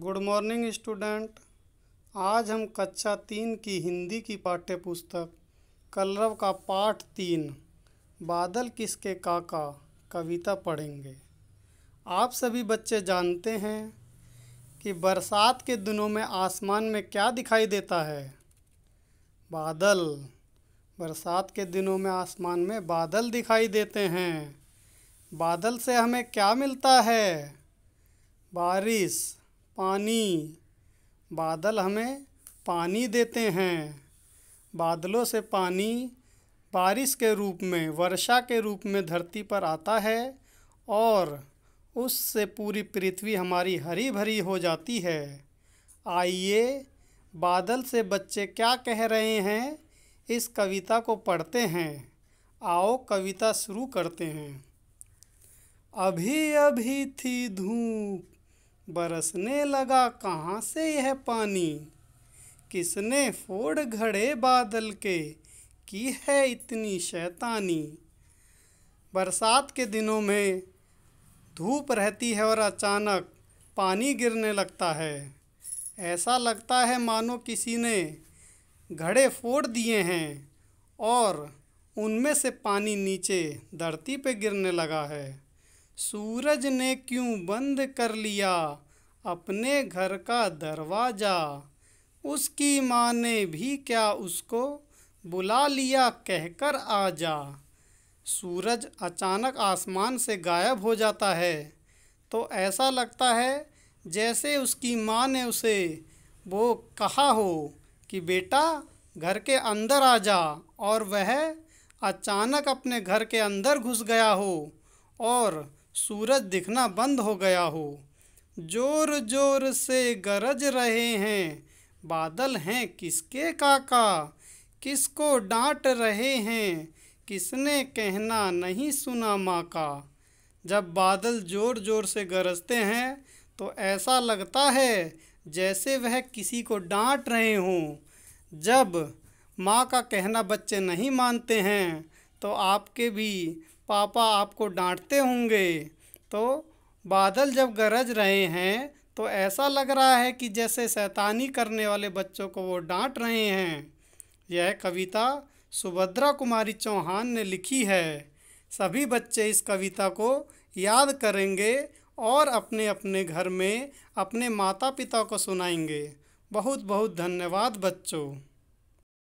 good morning student आज हम कक्षा तीन की हिंदी की पाठ्य पुस्तक कलरव का पाठ तीन बादल किसके काका कविता पढ़ेंगे आप सभी बच्चे जानते हैं कि बरसात के दिनों में आसमान में क्या दिखाई देता है बादल बरसात के दिनों में आसमान में बादल दिखाई देते हैं बादल से हमें क्या मिलता है बारिश पानी बादल हमें पानी देते हैं बादलों से पानी बारिश के रूप में वर्षा के रूप में धरती पर आता है और उससे पूरी पृथ्वी हमारी हरी भरी हो जाती है आइए बादल से बच्चे क्या कह रहे हैं इस कविता को पढ़ते हैं आओ कविता शुरू करते हैं अभी अभी थी धूप बरसने लगा कहाँ से यह पानी किसने फोड़ घड़े बादल के की है इतनी शैतानी बरसात के दिनों में धूप रहती है और अचानक पानी गिरने लगता है ऐसा लगता है मानो किसी ने घड़े फोड़ दिए हैं और उनमें से पानी नीचे धरती पे गिरने लगा है सूरज ने क्यों बंद कर लिया अपने घर का दरवाज़ा उसकी माँ ने भी क्या उसको बुला लिया कहकर आ जा सूरज अचानक आसमान से गायब हो जाता है तो ऐसा लगता है जैसे उसकी माँ ने उसे वो कहा हो कि बेटा घर के अंदर आ जा और वह अचानक अपने घर के अंदर घुस गया हो और सूरज दिखना बंद हो गया हो जोर जोर से गरज रहे हैं बादल हैं किसके काका किसको डांट रहे हैं किसने कहना नहीं सुना माँ का जब बादल जोर जोर से गरजते हैं तो ऐसा लगता है जैसे वह किसी को डांट रहे हों जब माँ का कहना बच्चे नहीं मानते हैं तो आपके भी पापा आपको डांटते होंगे तो बादल जब गरज रहे हैं तो ऐसा लग रहा है कि जैसे शैतानी करने वाले बच्चों को वो डांट रहे हैं यह कविता सुभद्रा कुमारी चौहान ने लिखी है सभी बच्चे इस कविता को याद करेंगे और अपने अपने घर में अपने माता पिता को सुनाएंगे बहुत बहुत धन्यवाद बच्चों